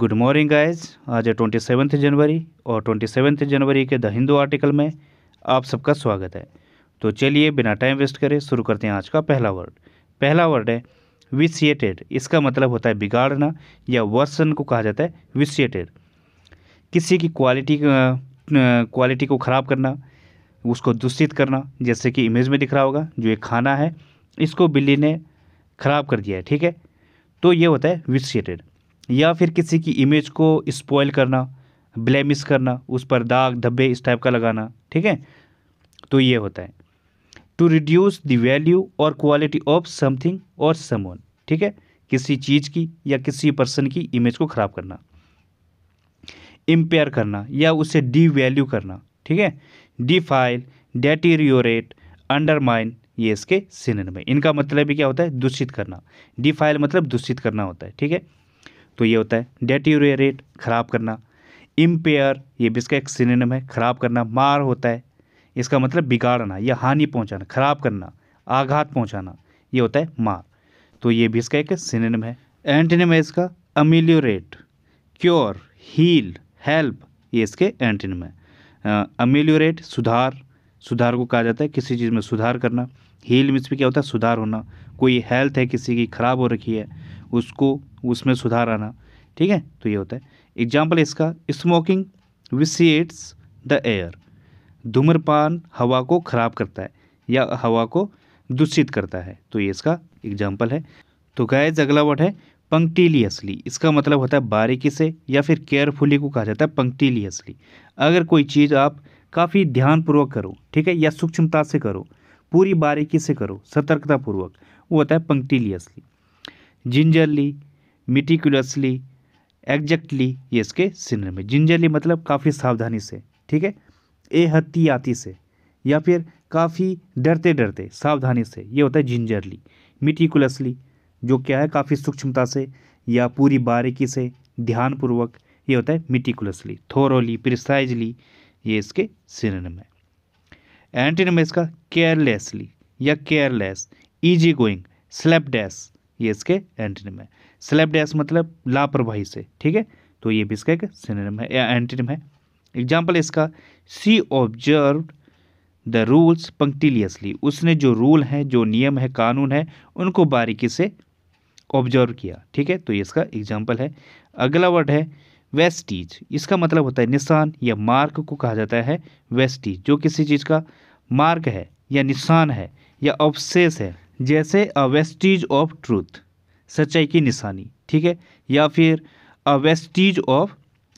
Good morning guys आज twenty seventh January और twenty seventh जनवरी के द हिंदू आर्टिकल में आप सबका स्वागत है तो चलिए बिना टाइम वेस्ट करें शुरू करते हैं आज का पहला वर्ड पहला वर्ड है विशिएटेड इसका मतलब होता है बिगाड़ना या वर्सन को कहा जाता है विशिएटेड किसी की क्वालिटी क्वालिटी को ख़राब करना उसको दूषित करना जैसे कि इमेज में दिख रहा होगा जो एक खाना है इसको बिल्ली ने ख़राब कर दिया है ठीक है तो ये होता है विशिएटेड या फिर किसी की इमेज को स्पॉयल करना ब्लेमिश करना उस पर दाग धब्बे इस टाइप का लगाना ठीक है तो ये होता है टू रिड्यूस द वैल्यू और क्वालिटी ऑफ समथिंग और समोन ठीक है किसी चीज़ की या किसी पर्सन की इमेज को ख़राब करना इम्पेयर करना या उसे डी वैल्यू करना ठीक है डिफाइल डेटीरियोरेट अंडरमाइन ये इसके सिनन में इनका मतलब भी क्या होता है दूषित करना डिफाइल मतलब दूषित करना होता है ठीक है तो ये होता है डेट्यूरेट ख़राब करना इम्पेयर ये भी इसका एक सिनेम है ख़राब करना मार होता है इसका मतलब बिगाड़ना या हानि पहुंचाना ख़राब करना आघात पहुंचाना ये होता है मार तो ये भी इसका एक सिनेम है एंटीनम है इसका अमिल्योरेट क्योर हील हेल्प ये इसके एंटीनम है अमिल्योरेट सुधार सुधार को कहा जाता है किसी चीज़ में सुधार करना हील में भी क्या होता है सुधार होना कोई हेल्थ है किसी की ख़राब हो रखी है उसको उसमें सुधार आना ठीक है तो ये होता है एग्जाम्पल इसका स्मोकिंग विसिएट्स द एयर धूम्रपान हवा को ख़राब करता है या हवा को दूषित करता है तो ये इसका एग्जाम्पल है तो गैज अगला वर्ड है पंक्टीलियसली इसका मतलब होता है बारीकी से या फिर केयरफुली को कहा जाता है पंक्टीलियसली अगर कोई चीज़ आप काफ़ी ध्यानपूर्वक करो ठीक है या सूक्ष्मता से करो पूरी बारीकी से करो सतर्कतापूर्वक वो होता है पंक्टीलियसली जिंजरली मिटिकुलसली एग्जैक्टली ये इसके सिनर में जिंजरली मतलब काफ़ी सावधानी से ठीक है एहतियाती से या फिर काफ़ी डरते डरते सावधानी से ये होता है जिंजरली मिटिकुलसली जो क्या है काफ़ी सूक्ष्मता से या पूरी बारीकी से ध्यानपूर्वक ये होता है मिटिकुलसली थोरोली प्रिसाइजली ये इसके सिनर में एंटीनम है इसका केयरलेसली या केयरलेस ईजी गोइंग स्लैपडेस ये इसके एंटीनम है स्लैप डैश मतलब लापरवाही से ठीक है तो ये भी इसका एक सिनेम है या एंटीनम है एग्जाम्पल इसका she observe the rules punctiliously उसने जो रूल हैं जो नियम है कानून है उनको बारीकी से ऑब्जर्व किया ठीक है तो ये इसका एग्जाम्पल है अगला वर्ड है वेस्टीज इसका मतलब होता है निशान या मार्क को कहा जाता है वेस्टीज जो किसी चीज़ का मार्क है या निशान है या अवशेष है जैसे अ वेस्टिज ऑफ ट्रूथ सच्चाई की निशानी ठीक है या फिर a vestige of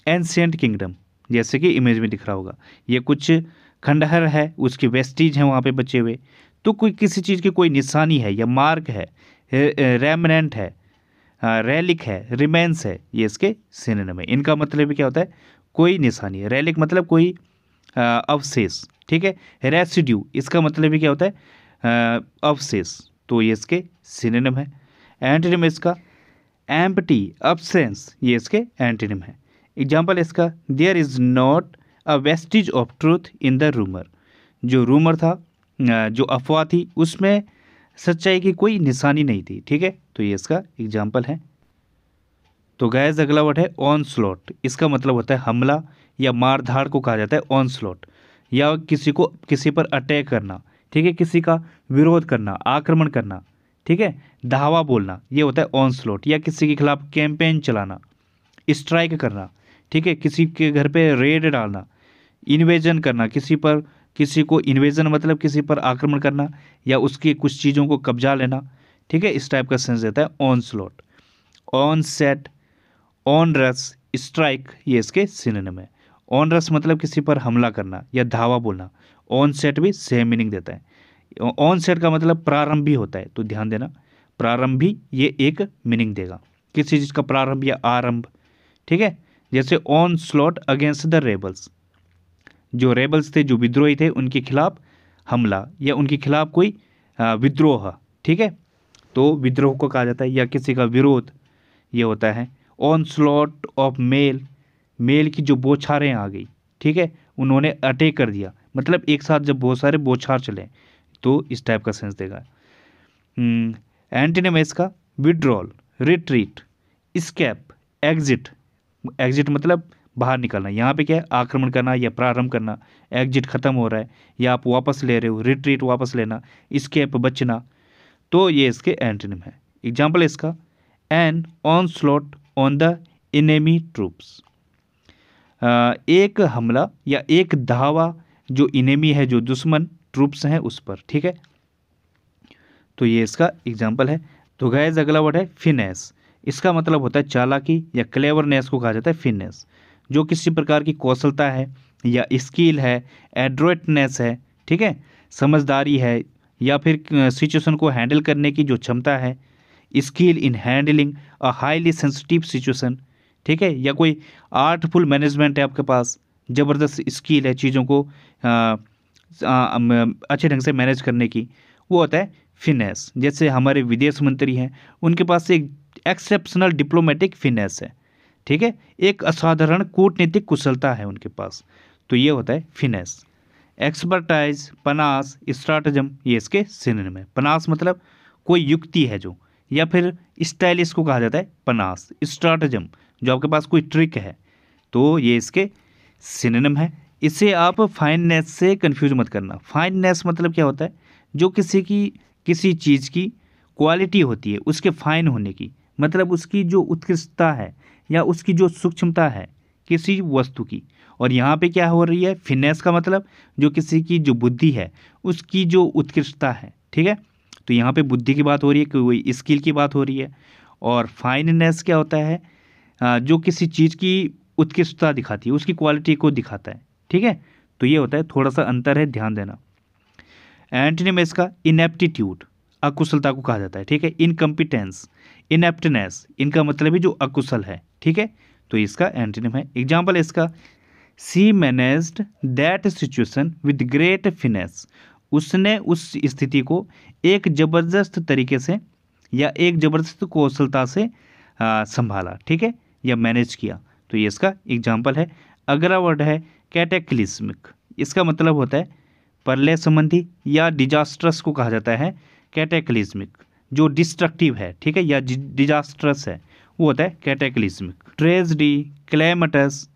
ancient kingdom जैसे कि इमेज में दिख रहा होगा ये कुछ खंडहर है उसकी वेस्टिज हैं वहाँ पे बचे हुए तो कोई किसी चीज़ की कोई निशानी है या मार्क है रेमनेंट है रैलिक है रिमेंस है ये इसके सिनेनम है इनका मतलब क्या होता है कोई निशानी है रेलिक मतलब कोई अवशेष ठीक है रेसिड्यू इसका मतलब क्या होता है अवशेष तो ये इसके सिनेम है एंटीनिम इसका एम्पटी अपसेंस ये इसके एंटीनिम है एग्जाम्पल इसका there is not a vestige of truth in the rumour जो रूमर था जो अफवाह थी उसमें सच्चाई की कोई निशानी नहीं थी ठीक है तो ये इसका एग्जाम्पल है तो गैज अगला वर्ड है ऑन स्लॉट इसका मतलब होता है हमला या मारधाड़ को कहा जाता है ऑन स्लॉट या किसी को किसी पर अटैक करना ठीक है किसी का विरोध करना आक्रमण करना ठीक है धावा बोलना ये होता है ऑन स्लोट या किसी के खिलाफ कैंपेन चलाना स्ट्राइक करना ठीक है किसी के घर पे रेड डालना इन्वेजन करना किसी पर किसी को इन्वेजन मतलब किसी पर आक्रमण करना या उसकी कुछ चीज़ों को कब्जा लेना ठीक है इस टाइप का सेंस देता है onslaught onset onrush strike ये इसके सिनेम है ऑन रस मतलब किसी पर हमला करना या धावा बोलना ऑन सेट भी सेम मीनिंग देता है ऑन सेट का मतलब प्रारंभ भी होता है तो ध्यान देना प्रारंभ भी ये एक मीनिंग देगा किसी चीज़ का प्रारंभ या आरंभ ठीक है जैसे onslaught against the rebels जो रेबल्स थे जो विद्रोही थे उनके खिलाफ हमला या उनके खिलाफ कोई विद्रोह ठीक है तो विद्रोह को कहा जाता है या किसी का विरोध ये होता है onslaught of mail mail की जो बोछारें आ गई ठीक है उन्होंने अटैक कर दिया मतलब एक साथ जब बहुत सारे बोछार चले तो इस टाइप का सेंस देगा एंटीनेम हम्म, है इसका withdrawal retreat escape exit exit मतलब बाहर निकलना यहाँ पे क्या है आक्रमण करना या प्रारंभ करना एग्जिट खत्म हो रहा है या आप वापस ले रहे हो रिट्रीट वापस लेना स्केप बचना तो ये इसके एंटीनम है एग्जाम्पल इसका an onslaught on the enemy troops एक हमला या एक धावा जो इनेमी है जो दुश्मन ट्रूप्स हैं उस पर ठीक है तो ये इसका एग्जाम्पल है तो गैज अगला वर्ड है फिनेस इसका मतलब होता है चालाकी या क्लेवरनेस को कहा जाता है फिनेस जो किसी प्रकार की कौशलता है या स्किल है एड्रोइटनेस है ठीक है समझदारी है या फिर सिचुएशन को हैंडल करने की जो क्षमता है skill in handling a highly sensitive situation ठीक है या कोई आर्टफुल मैनेजमेंट है आपके पास ज़बरदस्त स्किल है चीज़ों को अच्छे ढंग से मैनेज करने की वो होता है फिनेस जैसे हमारे विदेश मंत्री हैं उनके पास एक एक्सेप्शनल डिप्लोमेटिक फिनेस है ठीक है एक असाधारण कूटनीतिक कुशलता है उनके पास तो ये होता है फिनेस एक्सपर्टाइज पनास स्ट्राटजम ये इसके सिनेम है पनास मतलब कोई युक्ति है जो या फिर स्टाइल इसको कहा जाता है पनास स्ट्राटजम जो आपके पास कोई ट्रिक है तो ये इसके सिनेम है इसे आप फाइननेस से कन्फ्यूज मत करना फाइननेस मतलब क्या होता है जो किसी की किसी चीज़ की क्वालिटी होती है उसके फाइन होने की मतलब उसकी जो उत्कृष्टता है या उसकी जो सूक्ष्मता है किसी वस्तु की और यहाँ पे क्या हो रही है फिनेस का मतलब जो किसी की जो बुद्धि है उसकी जो उत्कृष्टता है ठीक है तो यहाँ पे बुद्धि की बात हो रही है कोई स्किल की बात हो रही है और फाइननेस क्या होता है जो किसी चीज़ की उत्कृष्टता दिखाती है उसकी क्वालिटी को दिखाता है ठीक है तो ये होता है थोड़ा सा अंतर है ध्यान देना एंटीनिम इसका इनएप्टीट्यूड अकुशलता को कहा जाता है ठीक है इनकम्पिटेंस इनएप्टनेस इनका मतलब है जो अकुशल है ठीक है तो इसका एंटीनिम है एग्जाम्पल इसका she managed that situation with great finesse उसने उस स्थिति को एक ज़बरदस्त तरीके से या एक ज़बरदस्त कौशलता से आ, संभाला ठीक है या मैनेज किया तो ये इसका एग्जाम्पल है अगला वर्ड है कैटेक्लिस्मिक इसका मतलब होता है प्रलय संबंधी या डिजास्ट्रस को कहा जाता है कैटेक्लिस्मिक जो डिस्ट्रक्टिव है ठीक है या डिजास्ट्रस है वो होता है कैटेक्लिस्मिक ट्रेजडी क्लेमटस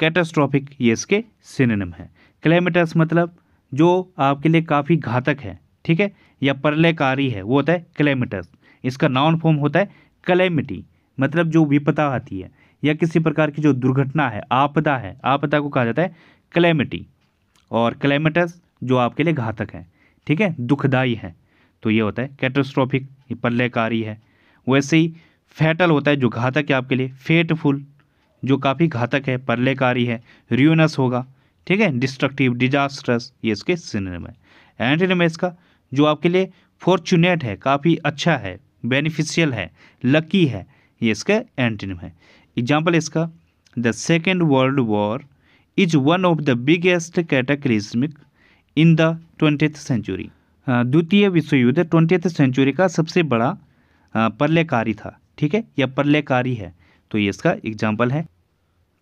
कैटास्ट्रॉफिक ये इसके सिनेम है क्लेमटस मतलब जो आपके लिए काफ़ी घातक है ठीक है या परलयकारी है वो होता है क्लेमटस इसका नॉन फॉर्म होता है क्लेमिटी मतलब जो विपता आती है या किसी प्रकार की जो दुर्घटना है आपदा है आपदा को कहा जाता है क्लैमिटी और क्लेमेटस जो आपके लिए घातक है ठीक है दुखदाई है तो ये होता है कैटोस्ट्रॉफिक प्रलयकारी है वैसे ही फैटल होता है जो घातक है आपके लिए फेटफुल जो काफ़ी घातक है प्रलयकारी है रियोनस होगा ठीक है डिस्ट्रक्टिव डिजास्ट्रस ये इसके सिनेम है एंटीनम है इसका जो आपके लिए फॉर्चुनेट है काफ़ी अच्छा है बेनिफिशियल है लकी है ये इसका एंटीनम है एग्जाम्पल इसका the second world war is one of the biggest cataclysmic in the twenty century द्वितीय विश्व युद्ध ट्वेंटी सेंचुरी का सबसे बड़ा प्रलयकारी था ठीक है या प्रलयकारी है तो ये इसका एग्जाम्पल है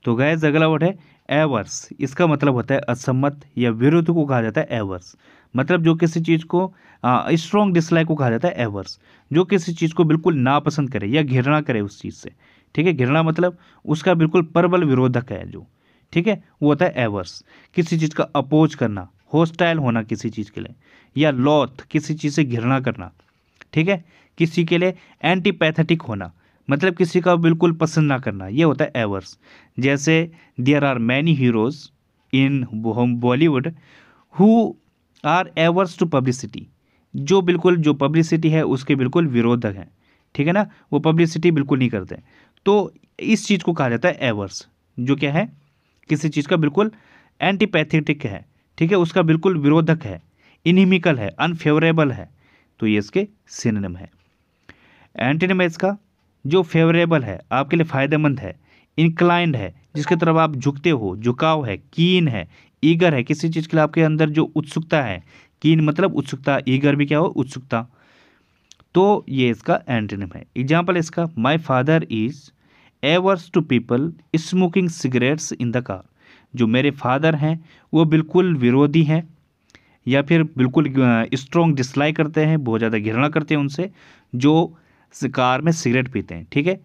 तो गैस अगला वर्ड है एवर्स इसका मतलब होता है असम्मत या विरुद्ध को कहा जाता है एवर्स मतलब जो किसी चीज़ को स्ट्रॉन्ग डिसलाइक को कहा जाता है एवर्स जो किसी चीज़ को बिल्कुल नापसंद करे या घृणा करे उस चीज़ से ठीक है घृणा मतलब उसका बिल्कुल प्रबल विरोधक है जो ठीक है वो होता है एवर्स किसी चीज़ का अपोज करना होस्टाइल होना किसी चीज़ के लिए या लॉथ किसी चीज़ से घृणा करना ठीक है किसी के लिए एंटीपैथेटिक होना मतलब किसी का बिल्कुल पसंद ना करना ये होता है एवर्स जैसे there are many heroes in Bollywood who are averse to publicity जो बिल्कुल जो पब्लिसिटी है उसके बिल्कुल विरोधक हैं ठीक है ना वो पब्लिसिटी बिल्कुल नहीं करते तो इस चीज़ को कहा जाता है एवर्स जो क्या है किसी चीज़ का बिल्कुल एंटीपैथेटिक है ठीक है उसका बिल्कुल विरोधक है इनिमिकल है अनफेवरेबल है तो ये इसके सिनेम है एंटीनम है इसका जो फेवरेबल है आपके लिए फ़ायदेमंद है इंक्लाइंड है जिसके तरफ आप झुकते हो झुकाव है कीन है ईगर है किसी चीज़ के लिए आपके अंदर जो उत्सुकता है कीन मतलब उत्सुकता ईगर भी क्या हो उत्सुकता तो ये इसका एंटोनिम है एग्जाम्पल इसका my father is averse to people smoking cigarettes in the car जो मेरे फादर हैं वो बिल्कुल विरोधी हैं या फिर बिल्कुल स्ट्रॉन्ग डिसलाइक करते हैं बहुत ज़्यादा घृणा करते हैं उनसे जो कार में सिगरेट पीते हैं ठीक है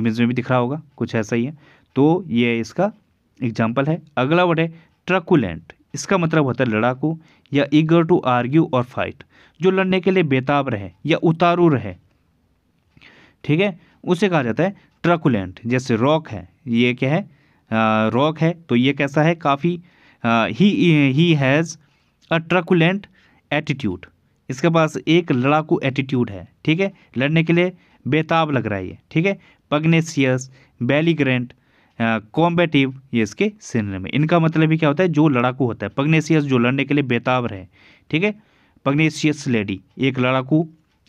इमेज में भी दिख रहा होगा कुछ ऐसा ही है तो ये इसका एग्जाम्पल है अगला वर्ड है ट्रकुलेंट इसका मतलब होता है लड़ाकू या ईगर टू आर्ग्यू और फाइट जो लड़ने के लिए बेताब रहे या उतारू रहे ठीक है उसे कहा जाता है ट्रकुलेंट जैसे रॉक है ये क्या है रॉक है तो ये कैसा है काफ़ी ही ही हैज़ अ ट्रकुलेंट एटीट्यूड इसके पास एक लड़ाकू एटीट्यूड है ठीक है लड़ने के लिए बेताब लग रहा है ये ठीक है पग्नेसियस बेलीग्रेंट कॉम्बेटिव ये इसके सिनरम में इनका मतलब ही क्या होता है जो लड़ाकू होता है पग्नेशियस जो लड़ने के लिए बेताब रहे ठीक है पग्नेशियस लेडी एक लड़ाकू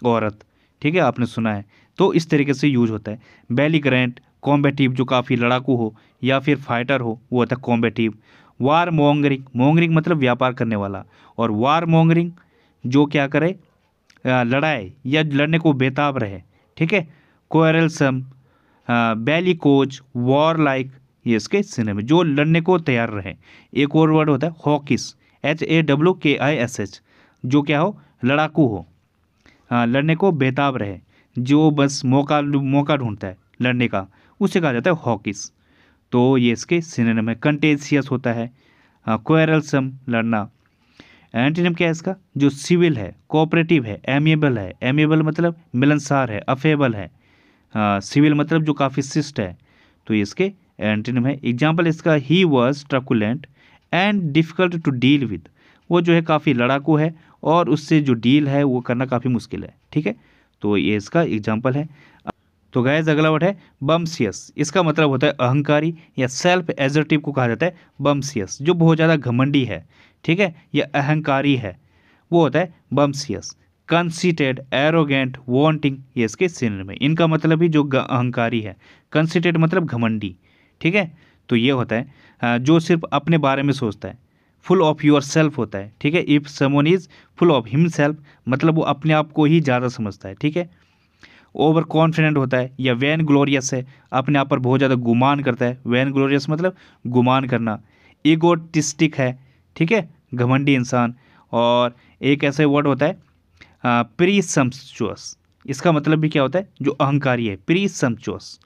औरत ठीक है आपने सुना है तो इस तरीके से यूज होता है बेलीग्रेंट कॉम्बेटिव जो काफ़ी लड़ाकू हो या फिर फाइटर हो वो होता है कॉम्बेटिव वार मोंगरिंग मोंगरिंग मतलब व्यापार करने वाला और वार मोंगरिंग जो क्या करे लड़ाए या लड़ने को बेताब रहे ठीक है quarrelsome bellicose warlike ये इसके सिनेमे जो लड़ने को तैयार रहे एक और वर्ड होता है हॉकिस एच ए डब्ल्यू के आई एस एच जो क्या हो लड़ाकू हो लड़ने को बेताब रहे जो बस मौका मौका ढूंढता है लड़ने का उसे कहा जाता है हॉकिस तो ये इसके सिनेम है कंटेसियस होता है क्वेरलसम लड़ना एंटीनम क्या है इसका जो सिविल है कोऑपरेटिव है एमिएबल है एमिएबल मतलब मिलनसार है अफेबल है सिविल हाँ, मतलब जो काफ़ी शिष्ट है तो ये इसके एंटीनम है एग्जाम्पल इसका he was truculent and difficult to deal with वो जो है काफ़ी लड़ाकू है और उससे जो डील है वो करना काफ़ी मुश्किल है ठीक है तो ये इसका एग्जाम्पल है तो गैज अगला वर्ड है बम्सियस इसका मतलब होता है अहंकारी या सेल्फ एजर्टिव को कहा जाता है बम्सियस जो बहुत ज़्यादा घमंडी है ठीक है या अहंकारी है वो होता है बम्सियस कंसीटेड एरोगेंट वॉन्टिंग ये इसके सिनर में इनका मतलब ही जो अहंकारी है कंसीटेड मतलब घमंडी ठीक है तो ये होता है जो सिर्फ अपने बारे में सोचता है फुल ऑफ योर सेल्फ होता है ठीक है if someone is full of himself मतलब वो अपने आप को ही ज़्यादा समझता है ठीक है ओवर कॉन्फिडेंट होता है या वैन ग्लोरियस है अपने आप पर बहुत ज़्यादा गुमान करता है वैन ग्लोरियस मतलब गुमान करना ईगोटिस्टिक है ठीक है घमंडी इंसान और एक ऐसे वर्ड होता है प्री सम्पचुअस इसका मतलब भी क्या होता है जो अहंकारी है प्री सम्पचुअस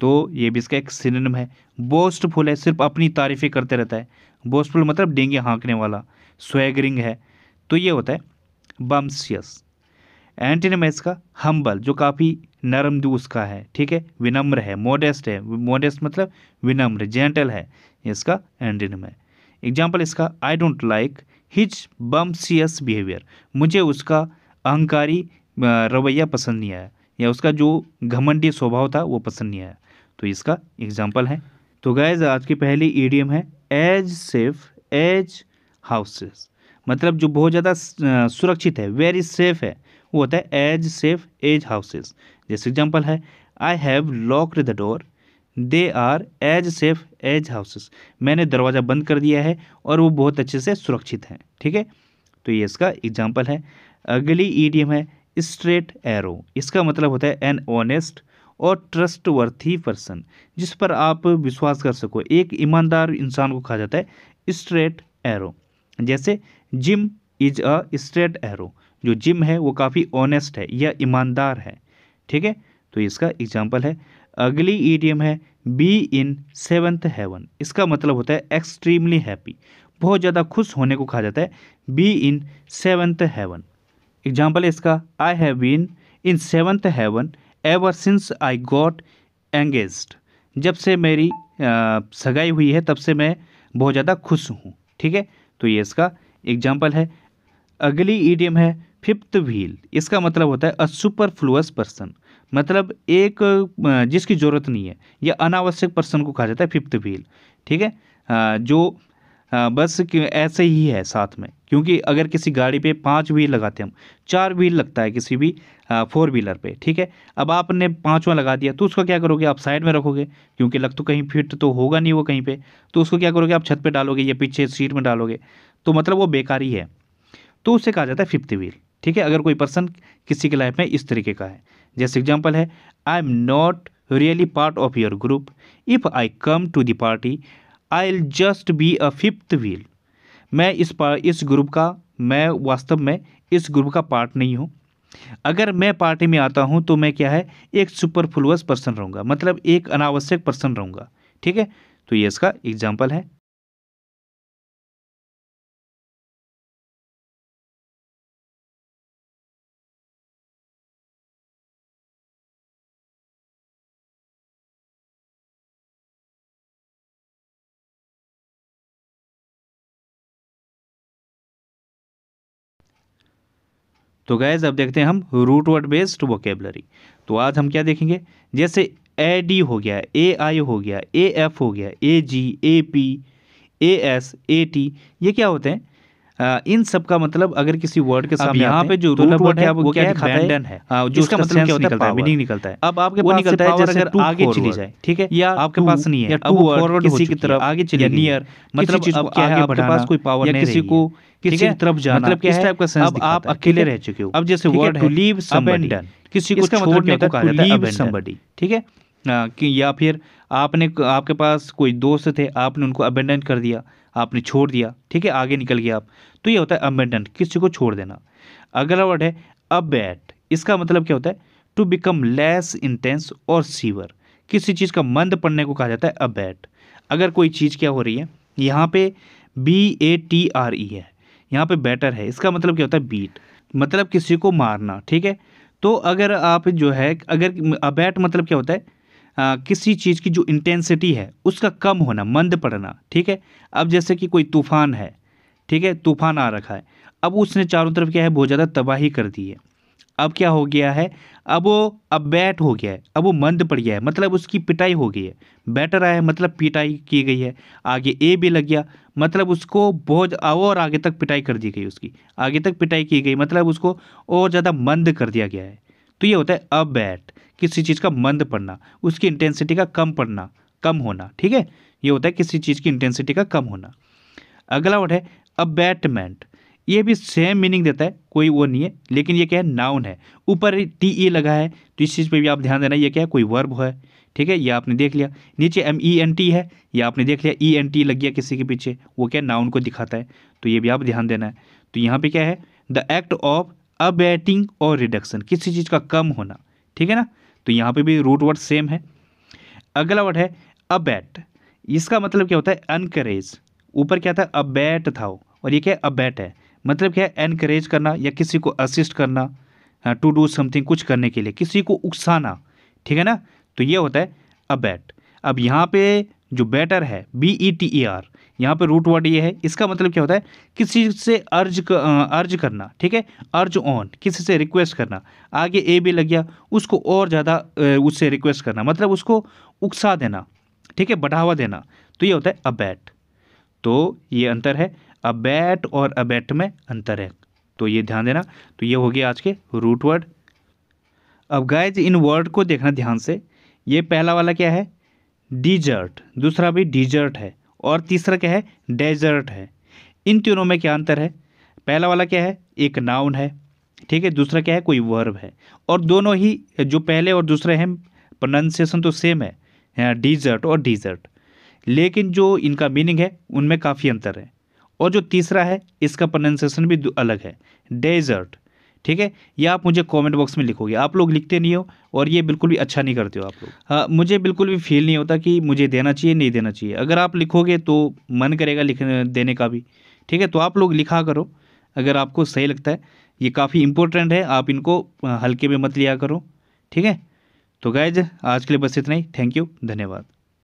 तो ये भी इसका एक सिनेम है बोस्टफुल है सिर्फ अपनी तारीफें करते रहता है बोस्टफुल मतलब डेंगे हाँकने वाला स्वेगरिंग है तो ये होता है बम्सियस एंटीनम है इसका हम्बल जो काफ़ी नरम दूस का है ठीक है विनम्र है मोडेस्ट है मोडेस्ट मतलब विनम्र जेंटल है इसका एंटीनम है एग्जाम्पल इसका I don't like his pompous behaviour मुझे उसका अहंकारी रवैया पसंद नहीं आया या उसका जो घमंडी स्वभाव था वो पसंद नहीं आया तो इसका एग्जाम्पल है तो गैज आज की पहली ईडीएम है एज सेफ एज हाउसेस मतलब जो बहुत ज़्यादा सुरक्षित है वेरी सेफ है वो होता है एज सेफ एज हाउसेस जैसे एग्जाम्पल है I have locked the door they are as safe as houses मैंने दरवाज़ा बंद कर दिया है और वो बहुत अच्छे से सुरक्षित हैं ठीक है थीके? तो ये इसका एग्जाम्पल है अगली ईडियम है स्ट्रेट एरो इसका मतलब होता है एन ऑनेस्ट और ट्रस्ट वर्थी पर्सन जिस पर आप विश्वास कर सको एक ईमानदार इंसान को कहा जाता है स्ट्रेट एरो जैसे Jim is a straight arrow जो जिम है वो काफ़ी ऑनेस्ट है या ईमानदार है ठीक है तो इसका एग्जाम्पल है अगली ईडियम है बी इन सेवन्थ हेवन इसका मतलब होता है एक्सट्रीमली हैप्पी बहुत ज़्यादा खुश होने को कहा जाता है be in seventh heaven example इसका I have been in seventh heaven ever since I got engaged जब से मेरी आ, सगाई हुई है तब से मैं बहुत ज़्यादा खुश हूँ ठीक है तो ये इसका एग्जाम्पल है अगली ईडियम है फिफ्थ व्हील इसका मतलब होता है अ सुपर फ्लूअस पर्सन मतलब एक जिसकी ज़रूरत नहीं है या अनावश्यक पर्सन को कहा जाता है फिफ्थ व्हील ठीक है जो बस ऐसे ही है साथ में क्योंकि अगर किसी गाड़ी पे पाँच व्हील लगाते हम चार व्हील लगता है किसी भी फोर व्हीलर पे ठीक है अब आपने पाँचवा लगा दिया तो उसको क्या करोगे आप साइड में रखोगे क्योंकि लग तो कहीं फिट तो होगा नहीं वो कहीं पे तो उसको क्या करोगे आप छत पे डालोगे या पीछे सीट में डालोगे तो मतलब वो बेकार ही है तो उससे कहा जाता है फिफ्थ व्हील ठीक है अगर कोई पर्सन किसी के लाइफ में इस तरीके का है जैसे एग्जाम्पल है I am not really part of your group if I come to the party I'll just be a fifth wheel मैं इस पा इस ग्रुप का मैं वास्तव में इस ग्रुप का पार्ट नहीं हूँ अगर मैं पार्टी में आता हूँ तो मैं क्या है एक सुपरफ्लुअस पर्सन रहूँगा मतलब एक अनावश्यक पर्सन रहूँगा ठीक है तो ये इसका एग्जाम्पल है तो गैज़ अब देखते हैं हम रूट वर्ड बेस्ड वोकेबलरी तो आज हम क्या देखेंगे जैसे ए डी हो गया ए आई हो गया ए एफ हो गया A G A P A S A T ये क्या होते हैं इन सब का मतलब अगर किसी वर्ड के सामने यहाँ पे जो रूट तो वर्ड है वो क्या दिखाता है हाँ, जो उसका मतलब क्या होता है मीनिंग निकलता है अब आपके पास निकलता है जैसे आगे चली जाए ठीक है या आपके पास नहीं है अब फॉरवर्ड किसी की तरफ आगे चली नियर मतलब अब क्या है आपके पास कोई पावर नहीं किसी को किसी की तरफ जाना मतलब किस टाइप का सेंस अब आप अकेले रह चुके हो अब जैसे वर्ड टू लीव समबडी किसी को मतलब छोड़ने को कहा जाता है लीव समबडी ठीक है हाँ, कि या फिर आपने आपके पास कोई दोस्त थे आपने उनको अबेंडन कर दिया आपने छोड़ दिया ठीक है आगे निकल गया आप तो ये होता है अबेंडन किसी को छोड़ देना अगला वर्ड है अबैट इसका मतलब क्या होता है टू बिकम लेस इंटेंस और सीवर किसी चीज़ का मंद पड़ने को कहा जाता है अबैट अगर कोई चीज़ क्या हो रही है यहाँ पे B A T R E है यहाँ पे बैटर है इसका मतलब क्या होता है बीट मतलब किसी को मारना ठीक है तो अगर आप जो है अगर अबैट मतलब क्या होता है आ, किसी चीज़ की जो इंटेंसिटी है उसका कम होना मंद पड़ना ठीक है अब जैसे कि कोई तूफान है ठीक है तूफान आ रखा है अब उसने चारों तरफ क्या है बहुत ज़्यादा तबाही कर दी है अब क्या हो गया है अब वो अब बैट हो गया है अब वो मंद पड़ गया है मतलब उसकी पिटाई हो गई है बैटर आया है मतलब पिटाई की गई है आगे ए भी लग गया मतलब उसको बहुत और आगे तक पिटाई कर दी गई उसकी आगे तक पिटाई की गई मतलब उसको और ज़्यादा मंद कर दिया गया है तो ये होता है अ बैट किसी चीज़ का मंद पड़ना उसकी इंटेंसिटी का कम पड़ना कम होना ठीक है ये होता है किसी चीज़ की इंटेंसिटी का कम होना अगला वर्ड है अबैटमेंट ये भी सेम मीनिंग देता है कोई वो नहीं है लेकिन ये क्या है नाउन है ऊपर टी ई e लगा है तो इस चीज़ पे भी आप ध्यान देना ये क्या है कोई वर्ब है ठीक है ये आपने देख लिया नीचे एम ई एन टी है ये आपने देख लिया ई एन टी लग गया किसी के पीछे वो क्या नाउन को दिखाता है तो ये भी आप ध्यान देना है तो यहाँ पे क्या है द एक्ट ऑफ अबैटिंग और रिडक्शन किसी चीज़ का कम होना ठीक है ना तो यहाँ पे भी रूट वर्ड सेम है अगला वर्ड है अबैट इसका मतलब क्या होता है अनकरेज ऊपर क्या था अबैट था वो और ये क्या है अबैट है मतलब क्या है एनकरेज करना या किसी को असिस्ट करना टू डू समथिंग कुछ करने के लिए किसी को उकसाना ठीक है ना तो ये होता है अबैट अब यहाँ पे जो बेटर है B E T E R यहाँ पे रूट वर्ड ये है इसका मतलब क्या होता है किसी से अर्ज कर, अर्ज करना ठीक है अर्ज ऑन किसी से रिक्वेस्ट करना आगे ए भी लग गया उसको और ज़्यादा उससे रिक्वेस्ट करना मतलब उसको उकसा देना ठीक है बढ़ावा देना तो ये होता है अबैट तो ये अंतर है अबैट और अबैट में अंतर है तो ये ध्यान देना तो ये हो गया आज के रूट वर्ड अब गाइज इन वर्ड को देखना ध्यान से ये पहला वाला क्या है डीजर्ट दूसरा भी डिजर्ट है और तीसरा क्या है डेजर्ट है इन तीनों में क्या अंतर है पहला वाला क्या है एक नाउन है ठीक है दूसरा क्या है कोई वर्ब है और दोनों ही जो पहले और दूसरे हैं प्रोनाउंसिएशन तो सेम है डीजर्ट हाँ, और डीजर्ट लेकिन जो इनका मीनिंग है उनमें काफ़ी अंतर है और जो तीसरा है इसका प्रोनाउंसिएशन भी अलग है डेजर्ट ठीक है ये आप मुझे कमेंट बॉक्स में लिखोगे आप लोग लिखते नहीं हो और ये बिल्कुल भी अच्छा नहीं करते हो आप लोग हाँ मुझे बिल्कुल भी फील नहीं होता कि मुझे देना चाहिए नहीं देना चाहिए अगर आप लिखोगे तो मन करेगा लिखने देने का भी ठीक है तो आप लोग लिखा करो अगर आपको सही लगता है ये काफ़ी इंपॉर्टेंट है आप इनको हाँ, हल्के में मत लिया करो ठीक है तो गैज आज के लिए बस इतना ही थैंक यू धन्यवाद